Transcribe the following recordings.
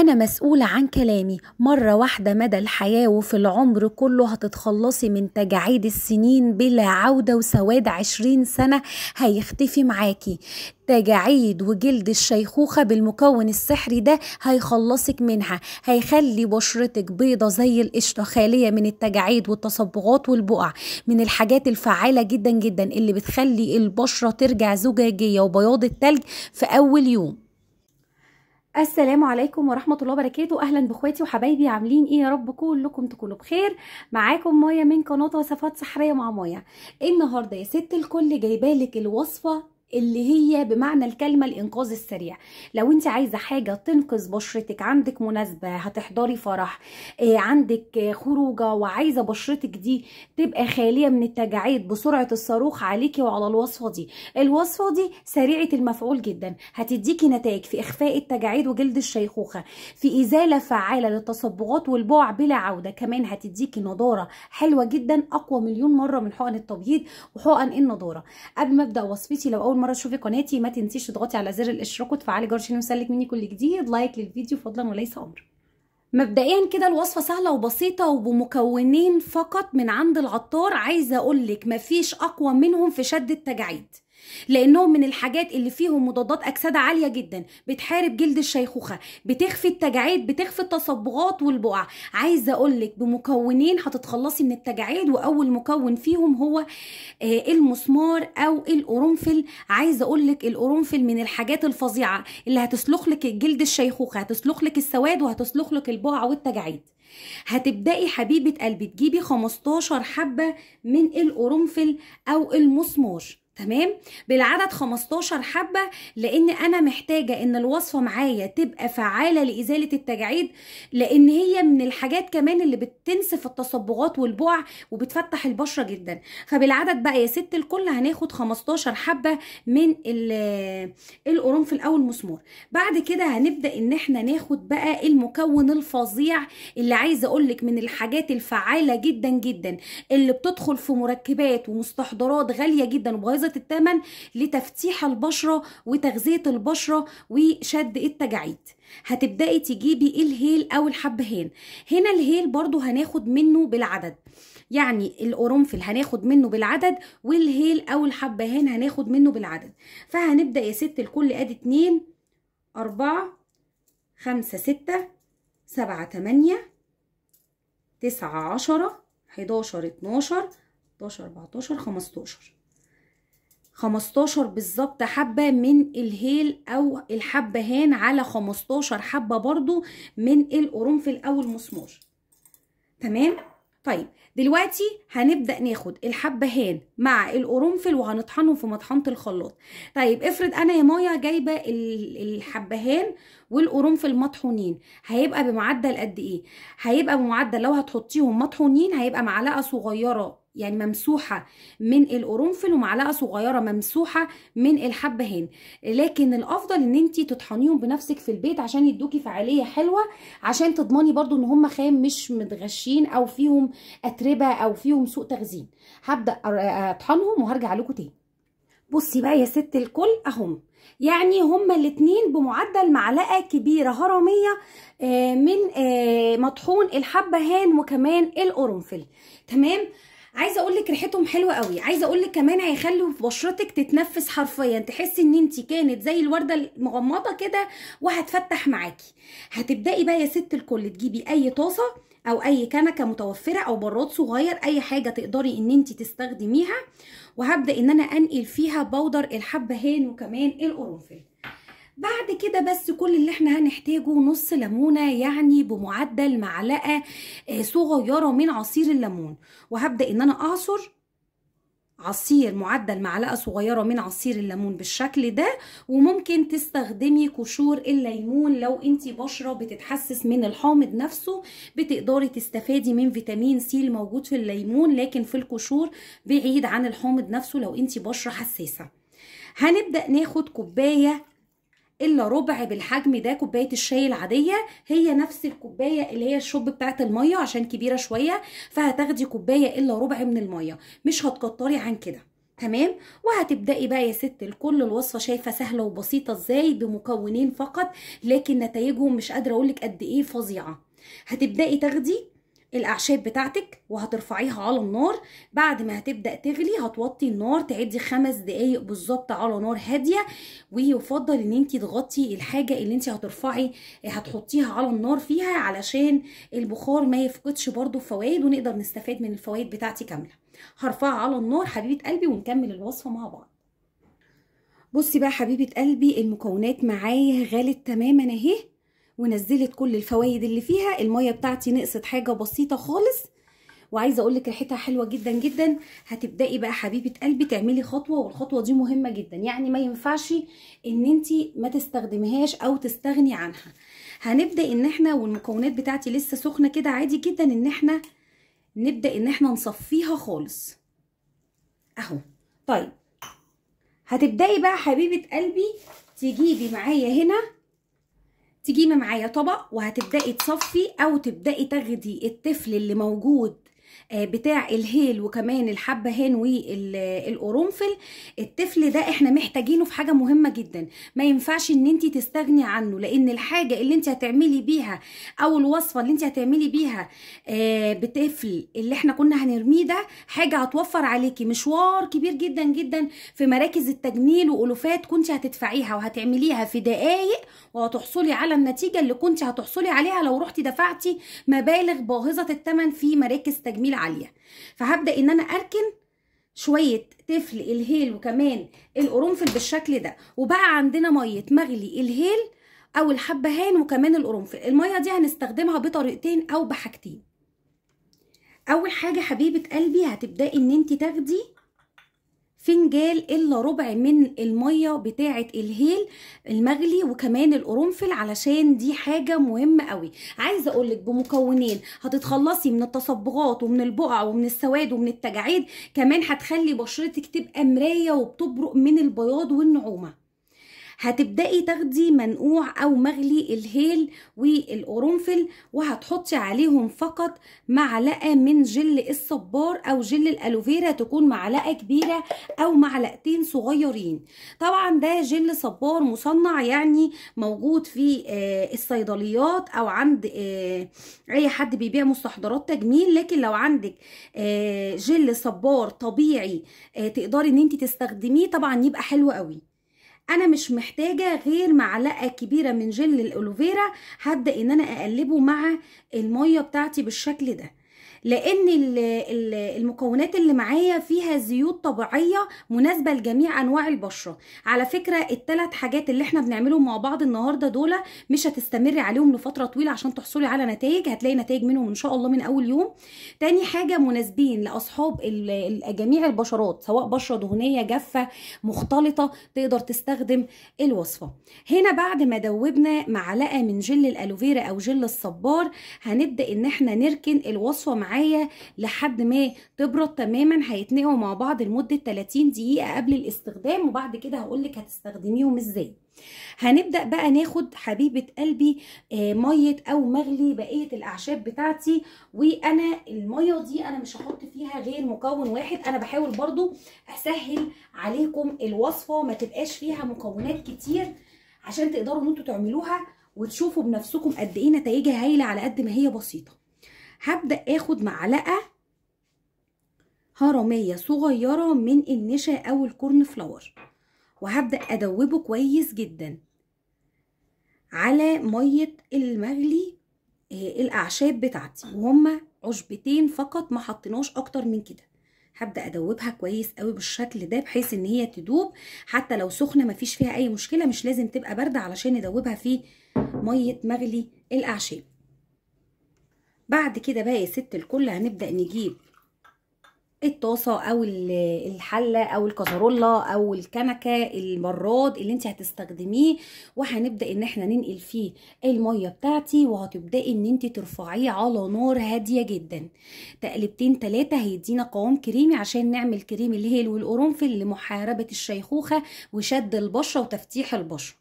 أنا مسؤولة عن كلامي مرة واحدة مدى الحياة وفي العمر كله هتتخلصي من تجاعيد السنين بلا عودة وسواد عشرين سنة هيختفي معاكي تجاعيد وجلد الشيخوخة بالمكون السحري ده هيخلصك منها هيخلي بشرتك بيضة زي القشطة خالية من التجاعيد والتصبغات والبقع من الحاجات الفعالة جدا جدا اللي بتخلي البشرة ترجع زجاجية وبياض التلج في أول يوم السلام عليكم ورحمة الله وبركاته أهلا بإخواتي وحبايبي عاملين إيه يا رب كلكم تكونوا بخير معاكم مايا من قناة وصفات سحرية مع مايا النهاردة يا ست الكل جايبالك الوصفة اللي هي بمعنى الكلمة الإنقاذ السريع لو أنت عايزة حاجة تنقذ بشرتك عندك مناسبة هتحضري فرح آه، عندك خروجة وعايزة بشرتك دي تبقى خالية من التجاعيد بسرعة الصاروخ عليكي وعلى الوصفة دي الوصفة دي سريعة المفعول جدا هتديكي نتائج في إخفاء التجاعيد وجلد الشيخوخة في إزالة فعالة للتصبغات والبوع بلا عودة كمان هتديكي نضارة حلوة جدا أقوى مليون مرة من حقن التبييض وحقن النضارة قبل ما أبدأ وصفتي لو أول مره تشوفي قناتي ما تنسيش تضغطي على زر الاشتراك وتفعلي جرس عشان يوصلك مني كل جديد لايك للفيديو فضلا وليس امر مبدئيا كده الوصفه سهله وبسيطه وبمكونين فقط من عند العطار عايزه اقول لك مفيش اقوى منهم في شد التجاعيد لانهم من الحاجات اللي فيهم مضادات اكسده عاليه جدا بتحارب جلد الشيخوخه بتخفي التجاعيد بتخفي التصبغات والبقع عايزه اقول لك بمكونين هتتخلصي من التجاعيد واول مكون فيهم هو آه، المسمار او القرنفل عايزه اقول لك القرنفل من الحاجات الفظيعه اللي هتسلخ لك جلد الشيخوخه هتسلخ لك السواد وهتسلخ لك البقع والتجاعيد هتبدأي حبيبة قلبي تجيبي 15 حبة من القرنفل أو المسمار تمام بالعدد 15 حبة لأن أنا محتاجة إن الوصفة معايا تبقى فعالة لإزالة التجاعيد لأن هي من الحاجات كمان اللي بتنسف التصبغات والبقع وبتفتح البشرة جدا فبالعدد بقى يا ست الكل هناخد 15 حبة من القرنفل أو المسمار بعد كده هنبدأ إن احنا ناخد بقى المكون الفظيع اللي عايزة أقولك من الحاجات الفعالة جدا جدا اللي بتدخل في مركبات ومستحضرات غالية جدا وبغيظة ذرة الثمن لتفتيح البشرة وتغذية البشرة وشد التجاعيد هتبدأي تجيبي الهيل أو الحبهان هنا الهيل برضو هناخد منه بالعدد يعني القرنفل هناخد منه بالعدد والهيل أو الحبهان هناخد منه بالعدد فهنبدأ يا ست الكل أدي اتنين أربعة خمسة ستة سبعة تمانية تسعة عشرة حداشر اتناشر 11 اربعتاشر خمستاشر 15 بالظبط حبة من الهيل أو الحبهان على 15 حبة برضو من القرنفل أو المسمار تمام؟ طيب دلوقتي هنبدأ ناخد الحبهان مع القرنفل وهنطحنهم في مطحنة الخلاط طيب افرض أنا يا مايا جايبة الحبهان والقرنفل مطحونين هيبقى بمعدل قد ايه هيبقى بمعدل لو هتحطيهم مطحونين هيبقى معلقه صغيره يعني ممسوحة من القرنفل ومعلقة صغيرة ممسوحة من الحبهان لكن الأفضل إن أنت تطحنيهم بنفسك في البيت عشان يدوكي فعالية حلوة عشان تضمني برضو إن هم خام مش متغشين أو فيهم أتربة أو فيهم سوء تخزين هبدأ أطحنهم وهرجع لكم تاني بصي بقى يا ست الكل أهم يعني هما الاتنين بمعدل معلقة كبيرة هرمية آه، من آه، مطحون الحبة هان وكمان القرنفل تمام عايزه اقول لك ريحتهم حلوه قوي عايزه اقول لك كمان هيخلوا بشرتك تتنفس حرفيا تحسي ان انت كانت زي الورده المغمضه كده وهتفتح معاكي هتبداي بقى يا ست الكل تجيبي اي طاسه او اي كنكه متوفره او براد صغير اي حاجه تقدري ان انت تستخدميها وهبدا ان انا انقل فيها بودر الحبهان وكمان القرنفل بعد كده بس كل اللي احنا هنحتاجه نص ليمونه يعني بمعدل معلقه آه، صغيره من عصير الليمون وهبدا ان انا اعصر عصير معدل معلقه صغيره من عصير الليمون بالشكل ده وممكن تستخدمي قشور الليمون لو انت بشره بتتحسس من الحامض نفسه بتقدري تستفادي من فيتامين سي الموجود في الليمون لكن في القشور بعيد عن الحامض نفسه لو انت بشره حساسه هنبدا ناخد كوبايه الا ربع بالحجم ده كوبايه الشاي العاديه هي نفس الكوبايه اللي هي الشوب بتاعت الميه عشان كبيره شويه فهتاخدي كوبايه الا ربع من الميه مش هتكتري عن كده تمام وهتبداي بقى يا ست الكل الوصفه شايفه سهله وبسيطه ازاي بمكونين فقط لكن نتائجهم مش قادره اقولك قد ايه فظيعه هتبداي تاخدي الاعشاب بتاعتك وهترفعيها على النار بعد ما هتبدا تغلي هتوطي النار تعدي خمس دقايق بالظبط على نار هاديه ويفضل ان انت تغطي الحاجه اللي انت هترفعي هتحطيها على النار فيها علشان البخار ما يفقدش برده فوائد ونقدر نستفاد من الفوائد بتاعتي كامله هرفعها على النار حبيبه قلبي ونكمل الوصفه مع بعض بصي بقى حبيبه قلبي المكونات معايا غالت تماما اهي ونزلت كل الفوائد اللي فيها المية بتاعتي نقصت حاجة بسيطة خالص وعايزه اقول لك ريحتها حلوه جدا جدا هتبداي بقى حبيبه قلبي تعملي خطوه والخطوه دي مهمه جدا يعني ما ينفعش ان انت ما تستخدمهاش او تستغني عنها هنبدا ان احنا والمكونات بتاعتي لسه سخنه كده عادي جدا ان احنا نبدا ان احنا نصفيها خالص اهو طيب هتبداي بقى حبيبه قلبي تجيبي معايا هنا تجيبي معايا طبق وهتبداي تصفي او تبداي تاخدي الطفل اللي موجود آه، بتاع الهيل وكمان الحبة هين والقرنفل الطفل ده احنا محتاجينه في حاجه مهمه جدا ما ينفعش ان انت تستغني عنه لان الحاجه اللي انت هتعملي بيها او الوصفه اللي انت هتعملي بيها آه، بطفل اللي احنا كنا هنرميه ده حاجه هتوفر عليكي مشوار كبير جدا جدا في مراكز التجميل والوفات كنت هتدفعيها وهتعمليها في دقايق وهتحصلي على النتيجه اللي كنت هتحصلي عليها لو رحتي دفعتي مبالغ باهظه الثمن في مراكز تجميل عاليه فهبدا ان انا اركن شويه تفل الهيل وكمان القرنفل بالشكل ده وبقى عندنا ميه مغلي الهيل او الحبهان وكمان القرنفل الميه دي هنستخدمها بطريقتين او بحاجتين اول حاجه حبيبه قلبي هتبداي ان انت تاخدي فنجال الا ربع من الميه بتاعه الهيل المغلي وكمان القرنفل علشان دي حاجه مهمه قوي عايزه اقول لك بمكونين هتتخلصي من التصبغات ومن البقع ومن السواد ومن التجاعيد كمان هتخلي بشرتك تبقى مرايه وبتبرق من البياض والنعومه هتبدأي تاخدي منقوع أو مغلي الهيل والقرنفل وهتحطي عليهم فقط معلقة من جل الصبار أو جل الألوفيرا تكون معلقة كبيرة أو معلقتين صغيرين طبعا ده جل صبار مصنع يعني موجود في آه، الصيدليات أو عند آه، أي حد بيبيع مستحضرات تجميل لكن لو عندك آه، جل صبار طبيعي تقدري ان انت تستخدميه طبعا يبقى حلو قوي انا مش محتاجه غير معلقه كبيره من جل الالوفيرا هبدا ان انا اقلبه مع الميه بتاعتي بالشكل ده لان المكونات اللي معايا فيها زيوت طبيعيه مناسبه لجميع انواع البشره على فكره الثلاث حاجات اللي احنا بنعملهم مع بعض النهارده دول مش هتستمري عليهم لفتره طويله عشان تحصلي على نتائج هتلاقي نتائج منهم ان شاء الله من اول يوم تاني حاجه مناسبين لاصحاب جميع البشرات سواء بشره دهنيه جافه مختلطه تقدر تستخدم الوصفه هنا بعد ما دوبنا معلقه من جل الالوفيرا او جل الصبار هنبدا ان احنا نركن الوصفه مع معايا لحد ما تبرد تماما هيتنقعوا مع بعض لمده 30 دقيقه قبل الاستخدام وبعد كده هقول لك هتستخدميهم ازاي هنبدا بقى ناخد حبيبه قلبي آه، ميه او مغلي بقيه الاعشاب بتاعتي وانا الميه دي انا مش هحط فيها غير مكون واحد انا بحاول برضو اسهل عليكم الوصفه ما تبقاش فيها مكونات كتير عشان تقدروا ان انتوا تعملوها وتشوفوا بنفسكم قد ايه نتائجها هايله على قد ما هي بسيطه هبدأ اخد معلقة هرمية صغيرة من النشا او الكورن فلاور وهبدأ ادوبه كويس جدا على مية المغلي آه، الاعشاب بتاعتي وهما عشبتين فقط ما حطيناش اكتر من كده هبدا ادوبها كويس قوي بالشكل ده بحيث ان هي تدوب حتى لو سخنه مفيش فيها اي مشكله مش لازم تبقى بارده علشان ندوبها في ميه مغلي الاعشاب بعد كده بقى يا ست الكل هنبدأ نجيب الطاسة او الحلة او الكازرولة او الكنكة المراد اللي انت هتستخدميه وهنبدأ ان احنا ننقل فيه المية بتاعتي وهتبدأي ان انت ترفعيه على نار هادية جدا تقلبتين تلاتة هيدينا قوام كريمي عشان نعمل كريم الهيل والقرنفل لمحاربة الشيخوخة وشد البشرة وتفتيح البشرة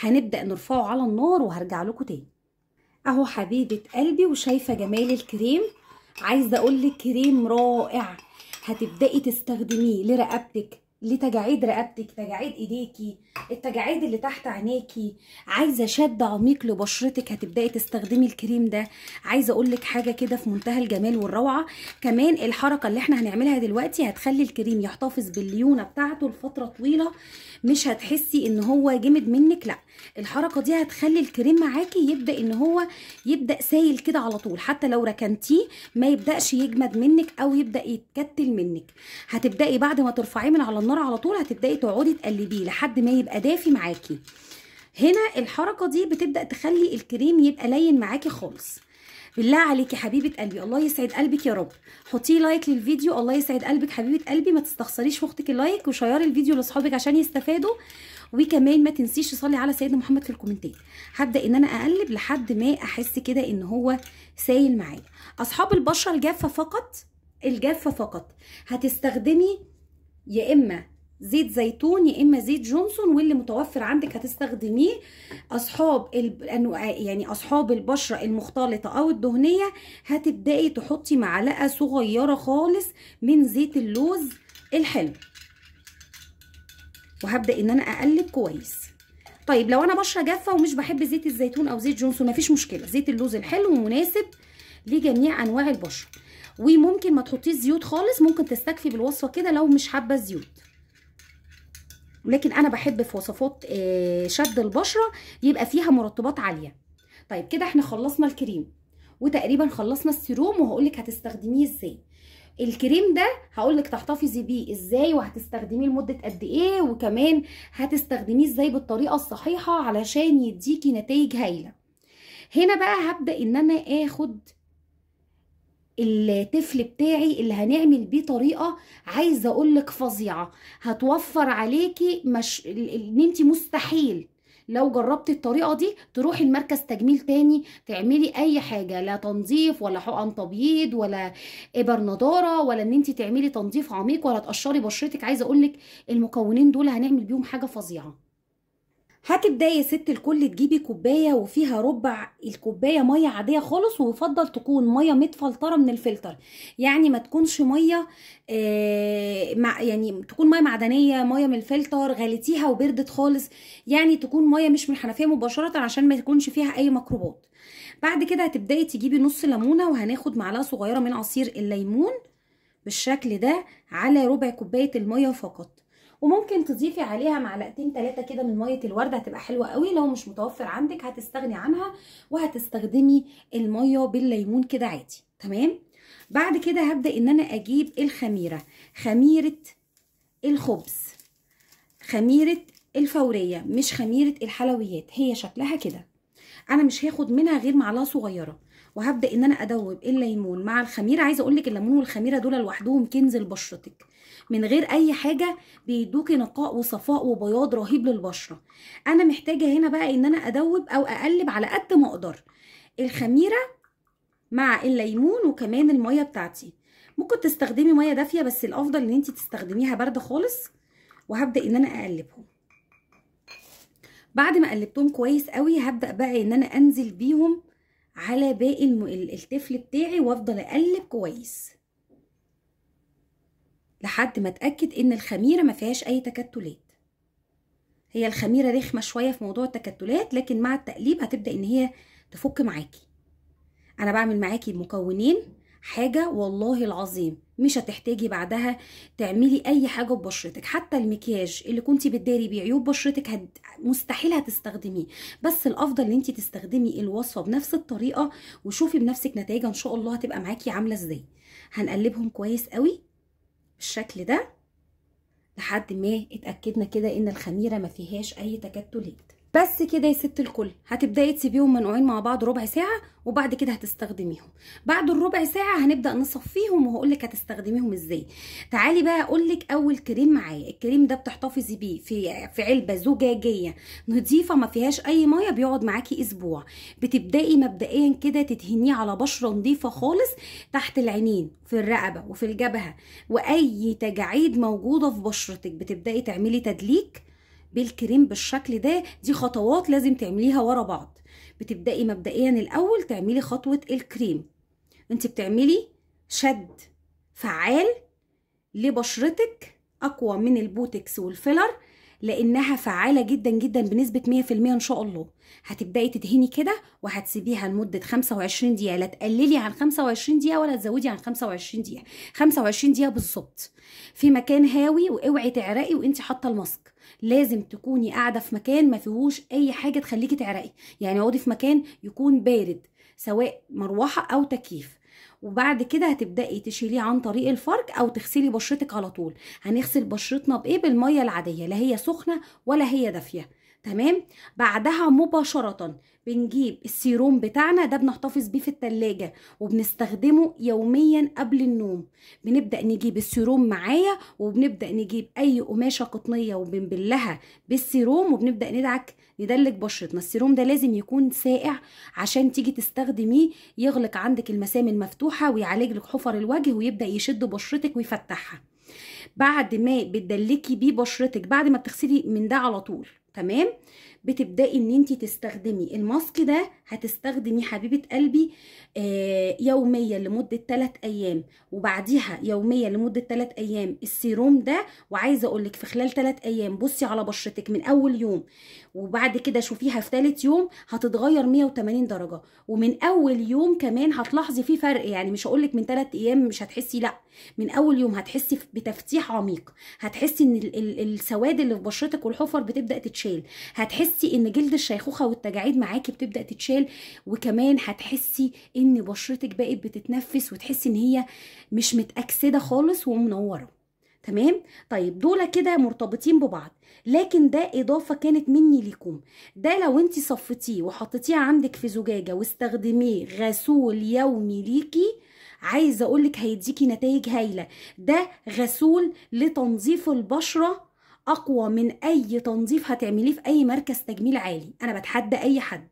هنبدأ نرفعه على النار وهرجع لكم تاني اهو حبيبه قلبي وشايفه جمال الكريم عايزه اقول لك كريم رائع هتبداي تستخدميه لرقبتك لتجاعيد رقبتك تجاعيد ايديكي التجاعيد اللي تحت عينيكي عايزه شد عميق لبشرتك هتبداي تستخدمي الكريم ده عايزه اقول لك حاجه كده في منتهى الجمال والروعه كمان الحركه اللي احنا هنعملها دلوقتي هتخلي الكريم يحتفظ بالليونه بتاعته لفتره طويله مش هتحسي ان هو جمد منك لا الحركه دي هتخلي الكريم معاكي يبدا ان هو يبدا سايل كده على طول حتى لو ركنتيه ما يبداش يجمد منك او يبدا يتكتل منك هتبداي بعد ما ترفعيه من على النار النار على طول هتبداي تقعدي تقلبيه لحد ما يبقى دافي معاكي هنا الحركه دي بتبدا تخلي الكريم يبقى لين معاكي خالص بالله عليكي حبيبه قلبي الله يسعد قلبك يا رب حطي لايك للفيديو الله يسعد قلبك حبيبه قلبي ما تستخسريش في اختك اللايك وشيري الفيديو لاصحابك عشان يستفادوا وكمان ما تنسيش تصلي على سيدنا محمد في الكومنتات هبدا ان انا اقلب لحد ما احس كده ان هو سايل معايا اصحاب البشره الجافه فقط الجافه فقط هتستخدمي يا اما زيت زيتون يا اما زيت جونسون واللي متوفر عندك هتستخدميه اصحاب يعني اصحاب البشره المختلطه او الدهنيه هتبداي تحطي معلقه صغيره خالص من زيت اللوز الحلو وهبدا ان انا اقلب كويس طيب لو انا بشره جافه ومش بحب زيت الزيتون او زيت جونسون مفيش مشكله زيت اللوز الحلو مناسب لجميع انواع البشره وممكن ما تحطيش زيوت خالص ممكن تستكفي بالوصفه كده لو مش حابه الزيوت لكن انا بحب في وصفات آه، شد البشره يبقى فيها مرطبات عاليه طيب كده احنا خلصنا الكريم وتقريبا خلصنا السيروم وهقول لك هتستخدميه ازاي الكريم ده هقول لك تحتفظي بيه ازاي وهتستخدميه لمده قد ايه وكمان هتستخدميه ازاي بالطريقه الصحيحه علشان يديكي نتائج هايله هنا بقى هبدا ان انا اخد الطفل بتاعي اللي هنعمل بيه طريقه عايزه اقول لك فظيعه هتوفر عليكي مش ان انت مستحيل لو جربتي الطريقه دي تروحي المركز تجميل تاني تعملي اي حاجه لا تنظيف ولا حقن تبييض ولا ابر نضاره ولا ان انت تعملي تنظيف عميق ولا تقشري بشرتك عايزه اقول لك المكونين دول هنعمل بيهم حاجه فظيعه هتبداي يا ست الكل تجيبي كوبايه وفيها ربع الكوبايه ميه عاديه خالص ويفضل تكون ميه متفلتره من الفلتر يعني ما تكونش ميه آه، مع يعني تكون ميه معدنيه ميه من الفلتر غليتيها وبردت خالص يعني تكون ميه مش من الحنفيه مباشره عشان ما يكونش فيها اي ميكروبات بعد كده هتبداي تجيبي نص ليمونه وهناخد معلقه صغيره من عصير الليمون بالشكل ده على ربع كوبايه الميه فقط وممكن تضيفي عليها معلقتين ثلاثه كده من ميه الوردة هتبقى حلوه قوي لو مش متوفر عندك هتستغني عنها وهتستخدمي الميه بالليمون كده عادي تمام بعد كده هبدا ان انا اجيب الخميره خميره الخبز خميره الفوريه مش خميره الحلويات هي شكلها كده انا مش هاخد منها غير معلقه صغيره وهبدا ان انا ادوب الليمون مع الخميره عايزه اقولك الليمون والخميره دول لوحدهم كنز لبشرتك من غير اي حاجه بيدوكي نقاء وصفاء وبياض رهيب للبشره انا محتاجه هنا بقى ان انا ادوب او اقلب على قد ما اقدر الخميره مع الليمون وكمان الميه بتاعتي ممكن تستخدمي ميه دافيه بس الافضل ان انت تستخدميها بارده خالص وهبدا ان انا اقلبهم بعد ما قلبتهم كويس قوي هبدا بقى ان انا انزل بيهم على باقي التفل بتاعي وافضل اقلب كويس لحد ما اتاكد ان الخميره ما فيهاش اي تكتلات هي الخميره رخمه شويه في موضوع التكتلات لكن مع التقليب هتبدا ان هي تفك معاكي انا بعمل معاكي مكونين حاجه والله العظيم مش هتحتاجي بعدها تعملي اي حاجه ببشرتك حتى المكياج اللي كنتي بتداري بيه عيوب بشرتك هد... مستحيل هتستخدميه بس الافضل ان انت تستخدمي الوصفه بنفس الطريقه وشوفي بنفسك نتائج ان شاء الله هتبقى معاكي عامله ازاي هنقلبهم كويس قوي بالشكل ده لحد ما اتأكدنا كده ان الخميرة ما فيهاش اي تكتلات بس كده يا ست الكل هتبداي تسيبيهم منقوعين مع بعض ربع ساعه وبعد كده هتستخدميهم بعد الربع ساعه هنبدا نصفيهم وهقول لك هتستخدميهم ازاي تعالي بقى اقول لك اول كريم معايا الكريم ده بتحتفظي بيه في في علبه زجاجيه نظيفه ما فيهاش اي ميه بيقعد معاكي اسبوع بتبداي مبدئيا كده تدهنيه على بشره نظيفه خالص تحت العينين في الرقبه وفي الجبهه واي تجاعيد موجوده في بشرتك بتبداي تعملي تدليك بالكريم بالشكل ده دي خطوات لازم تعمليها ورا بعض بتبدأي مبدئيا الأول تعملي خطوة الكريم انت بتعملي شد فعال لبشرتك أقوى من البوتكس والفيلر لانها فعاله جدا جدا بنسبه 100% ان شاء الله هتبداي تدهني كده وهتسيبيها لمده 25 دقيقه لا تقللي عن 25 دقيقه ولا تزودي عن 25 دقيقه 25 دقيقه بالظبط في مكان هاوي واوعي تعرقي وانت حاطه الماسك لازم تكوني قاعده في مكان ما فيهوش اي حاجه تخليكي تعرقي يعني اقعدي في مكان يكون بارد سواء مروحه او تكييف وبعد كده هتبداي تشيليه عن طريق الفرك او تغسلي بشرتك على طول هنغسل بشرتنا بايه بالميه العاديه لا هي سخنه ولا هي دافيه تمام بعدها مباشرة بنجيب السيروم بتاعنا ده بنحتفظ بيه في التلاجة وبنستخدمه يوميا قبل النوم بنبدأ نجيب السيروم معايا وبنبدأ نجيب أي قماشة قطنية وبنبلها بالسيروم وبنبدأ ندعك ندلك بشرتنا السيروم ده لازم يكون ساقع عشان تيجي تستخدميه يغلق عندك المسام المفتوحة ويعالج لك حفر الوجه ويبدأ يشد بشرتك ويفتحها بعد ما بتدلكي بيه بشرتك بعد ما بتغسلي من ده على طول تمام بتبداي ان انت تستخدمي الماسك ده هتستخدمي حبيبه قلبي آه، يوميا لمده 3 ايام وبعديها يوميا لمده 3 ايام السيروم ده وعايزه اقول لك في خلال 3 ايام بصي على بشرتك من اول يوم وبعد كده شوفيها في ثالث يوم هتتغير 180 درجه ومن اول يوم كمان هتلاحظي في فرق يعني مش هقول لك من 3 ايام مش هتحسي لا من اول يوم هتحسي بتفتيح عميق هتحسي ان السواد اللي في بشرتك والحفر بتبدا تتشال هتحسي هتحسي ان جلد الشيخوخه والتجاعيد معاكي بتبدا تتشال وكمان هتحسي ان بشرتك بقت بتتنفس وتحسي ان هي مش متاكسده خالص ومنوره تمام طيب دول كده مرتبطين ببعض لكن ده اضافه كانت مني ليكم ده لو انت صفتيه وحطيتيه عندك في زجاجه واستخدميه غسول يومي ليكي عايزه اقولك هيديكي نتائج هايله ده غسول لتنظيف البشره اقوى من اي تنظيف هتعمليه في اي مركز تجميل عالي انا بتحدى اي حد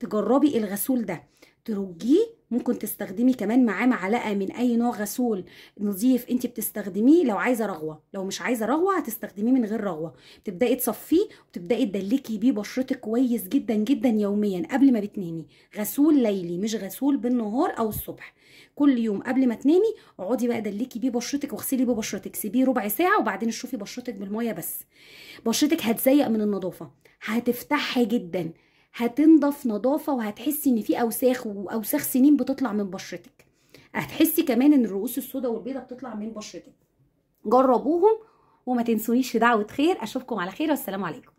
تجربي الغسول ده ترجيه ممكن تستخدمي كمان معاه معلقه من اي نوع غسول نظيف انت بتستخدميه لو عايزه رغوه لو مش عايزه رغوه هتستخدميه من غير رغوه تبداي تصفيه وتبداي تدلكي بيه بشرتك كويس جدا جدا يوميا قبل ما بتنامي غسول ليلي مش غسول بالنهار او الصبح كل يوم قبل ما تنامي اقعدي بقى دلكي بيه بشرتك واغسلي بيه بشرتك سيبيه ربع ساعه وبعدين شوفي بشرتك بالميه بس بشرتك هتزيق من النظافه هتفتحي جدا هتنضف نظافه وهتحسي ان في اوساخ واوساخ سنين بتطلع من بشرتك هتحسي كمان ان الرؤوس السوداء والبيضاء بتطلع من بشرتك جربوهم وما تنسونيش دعوه خير اشوفكم على خير والسلام عليكم